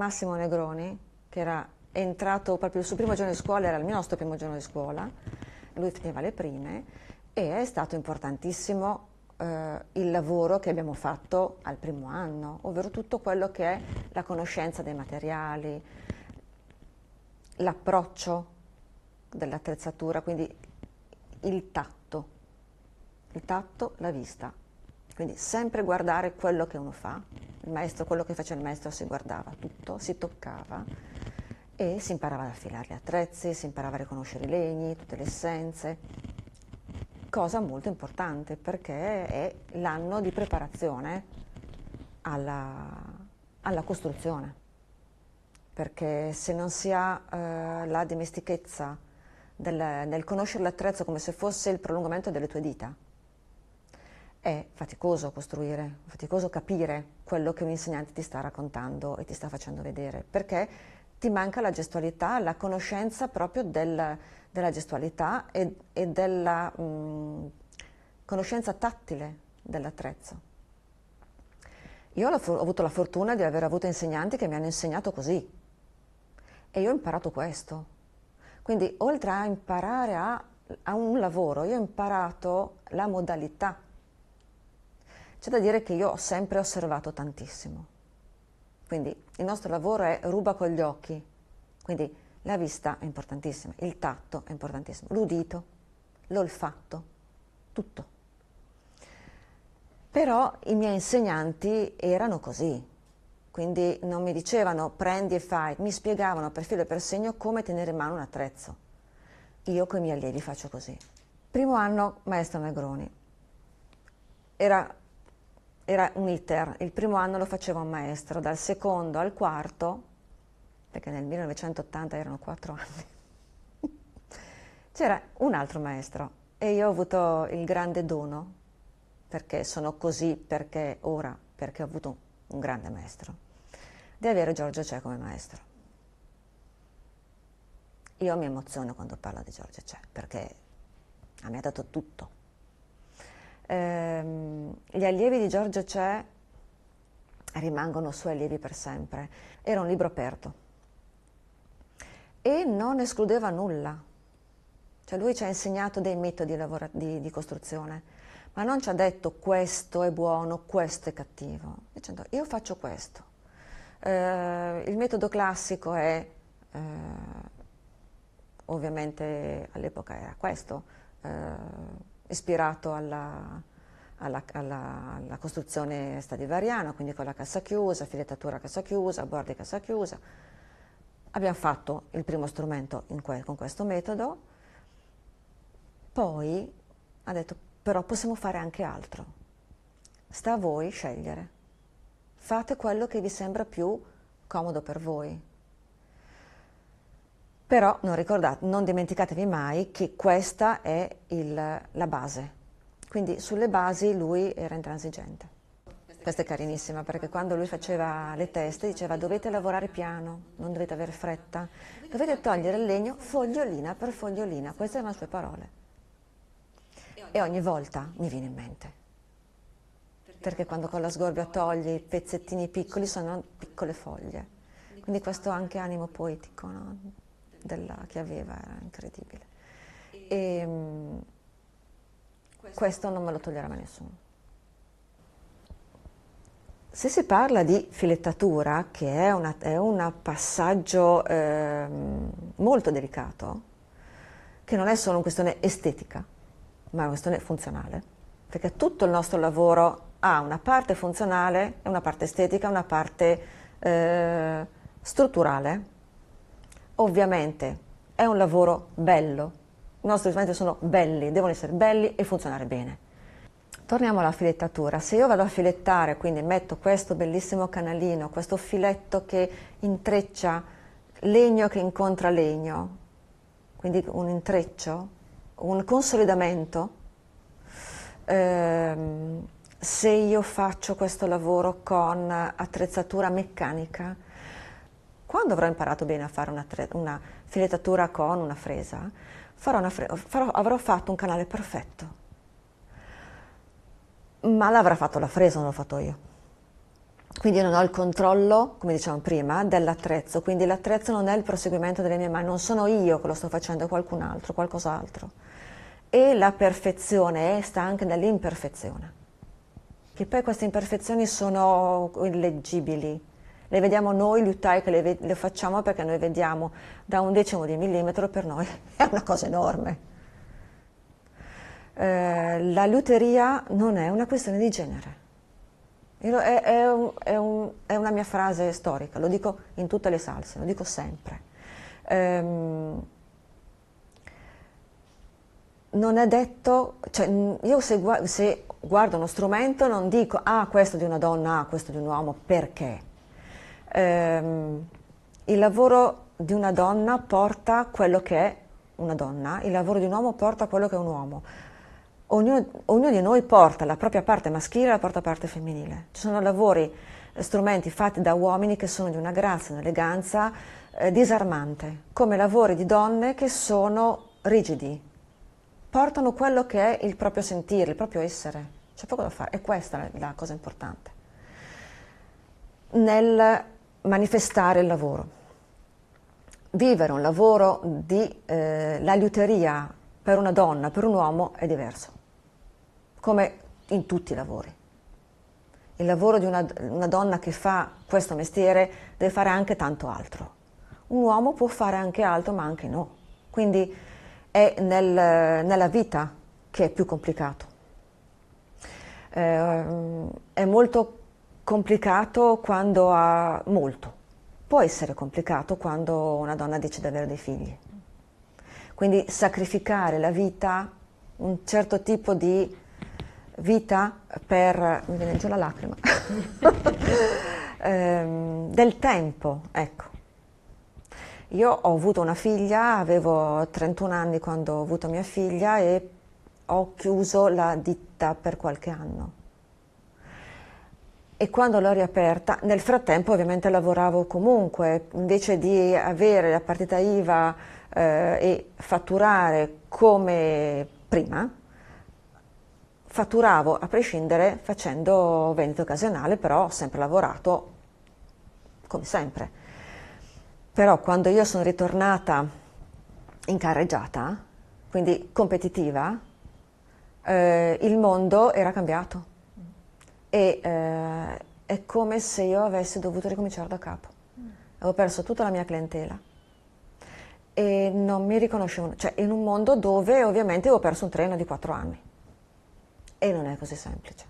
Massimo Negroni, che era entrato proprio il suo primo giorno di scuola, era il nostro primo giorno di scuola, lui teneva le prime e è stato importantissimo eh, il lavoro che abbiamo fatto al primo anno, ovvero tutto quello che è la conoscenza dei materiali, l'approccio dell'attrezzatura, quindi il tatto, il tatto, la vista, quindi sempre guardare quello che uno fa, il maestro, quello che faceva il maestro si guardava tutto, si toccava e si imparava ad affilare gli attrezzi, si imparava a riconoscere i legni, tutte le essenze, cosa molto importante perché è l'anno di preparazione alla, alla costruzione, perché se non si ha eh, la dimestichezza del, nel conoscere l'attrezzo come se fosse il prolungamento delle tue dita, è faticoso costruire, faticoso capire quello che un insegnante ti sta raccontando e ti sta facendo vedere, perché ti manca la gestualità, la conoscenza proprio del, della gestualità e, e della mh, mm, conoscenza tattile dell'attrezzo. Io ho, ho avuto la fortuna di aver avuto insegnanti che mi hanno insegnato così e io ho imparato questo. Quindi oltre a imparare a, a un lavoro, io ho imparato la modalità c'è da dire che io ho sempre osservato tantissimo. Quindi il nostro lavoro è ruba con gli occhi. Quindi la vista è importantissima, il tatto è importantissimo, l'udito, l'olfatto, tutto. Però i miei insegnanti erano così, quindi non mi dicevano prendi e fai, mi spiegavano per filo e per segno come tenere in mano un attrezzo. Io con i miei allievi faccio così. Primo anno, maestro Negroni. Era era un iter, il primo anno lo faceva un maestro, dal secondo al quarto, perché nel 1980 erano quattro anni, c'era un altro maestro e io ho avuto il grande dono, perché sono così, perché ora, perché ho avuto un grande maestro, di avere Giorgio Cè come maestro. Io mi emoziono quando parlo di Giorgio Cè, perché a me ha dato tutto ehm, gli allievi di Giorgio Cè rimangono suoi allievi per sempre. Era un libro aperto e non escludeva nulla. Cioè lui ci ha insegnato dei metodi di, di costruzione, ma non ci ha detto questo è buono, questo è cattivo. Dicendo io faccio questo. Eh, il metodo classico è, eh, ovviamente all'epoca era questo, eh, ispirato alla, alla, alla, alla costruzione stadivariana, quindi con la cassa chiusa, filettatura cassa chiusa, bordi cassa chiusa. Abbiamo fatto il primo strumento que con questo metodo, poi ha detto però possiamo fare anche altro, sta a voi scegliere, fate quello che vi sembra più comodo per voi. Però non, non dimenticatevi mai che questa è il, la base. Quindi sulle basi lui era intransigente. Questa è carinissima perché quando lui faceva le teste diceva dovete lavorare piano, non dovete avere fretta, dovete togliere il legno fogliolina per fogliolina, queste erano le sue parole. E ogni volta mi viene in mente perché quando con la sgorbia togli i pezzettini piccoli sono piccole foglie. Quindi questo anche animo poetico, no? della, che aveva, era incredibile. E, e ehm, questo, questo non me lo toglierà mai nessuno. Se si parla di filettatura, che è, una, è un passaggio eh, molto delicato, che non è solo una questione estetica, ma è una questione funzionale, perché tutto il nostro lavoro ha una parte funzionale, una parte estetica, una parte eh, strutturale, Ovviamente è un lavoro bello, i nostri strumenti sono belli, devono essere belli e funzionare bene. Torniamo alla filettatura, se io vado a filettare, quindi metto questo bellissimo canalino, questo filetto che intreccia legno che incontra legno, quindi un intreccio, un consolidamento, ehm, se io faccio questo lavoro con attrezzatura meccanica, quando avrò imparato bene a fare una, tre, una filettatura con una fresa, una fre farò, avrò fatto un canale perfetto. Ma l'avrà fatto la fresa, non l'ho fatto io. Quindi io non ho il controllo, come dicevamo prima, dell'attrezzo, quindi l'attrezzo non è il proseguimento delle mie mani, non sono io che lo sto facendo, è qualcun altro, qualcos'altro. E la perfezione sta anche nell'imperfezione, che poi queste imperfezioni sono illeggibili, le vediamo noi utai che le, le facciamo perché noi vediamo da un decimo di millimetro, per noi è una cosa enorme. Eh, la luteria non è una questione di genere. è, è, un, è, un, è, una mia frase storica, lo dico in tutte le salse, lo dico sempre. Ehm, non è detto, cioè, io se, se guardo uno strumento non dico ah questo di una donna, ah questo di un uomo, perché? ehm, il lavoro di una donna porta quello che è una donna, il lavoro di un uomo porta quello che è un uomo. Ognuno, ognuno di noi porta la propria parte maschile e la propria parte femminile. Ci sono lavori, eh, strumenti fatti da uomini che sono di una grazia, un'eleganza eh, disarmante, come lavori di donne che sono rigidi, portano quello che è il proprio sentire, il proprio essere. C'è poco da fare, è questa la, la cosa importante. Nel manifestare il lavoro, vivere un lavoro di eh, liuteria per una donna, per un uomo è diverso, come in tutti i lavori. Il lavoro di una, una donna che fa questo mestiere deve fare anche tanto altro. Un uomo può fare anche altro, ma anche no. Quindi è nel, nella vita che è più complicato. Eh, è molto complicato quando ha molto, può essere complicato quando una donna dice di avere dei figli. Quindi sacrificare la vita, un certo tipo di vita per... mi viene giù la lacrima, ehm, del tempo, ecco. Io ho avuto una figlia, avevo 31 anni quando ho avuto mia figlia e ho chiuso la ditta per qualche anno e quando l'ho riaperta, nel frattempo ovviamente lavoravo comunque, invece di avere la partita IVA eh, e fatturare come prima, fatturavo a prescindere facendo vendita occasionale, però ho sempre lavorato come sempre. Però quando io sono ritornata in carreggiata, quindi competitiva, eh, il mondo era cambiato e eh, è come se io avessi dovuto ricominciare da capo. Mm. Avevo perso tutta la mia clientela e non mi riconoscevo, cioè in un mondo dove ovviamente avevo perso un treno di quattro anni e non è così semplice.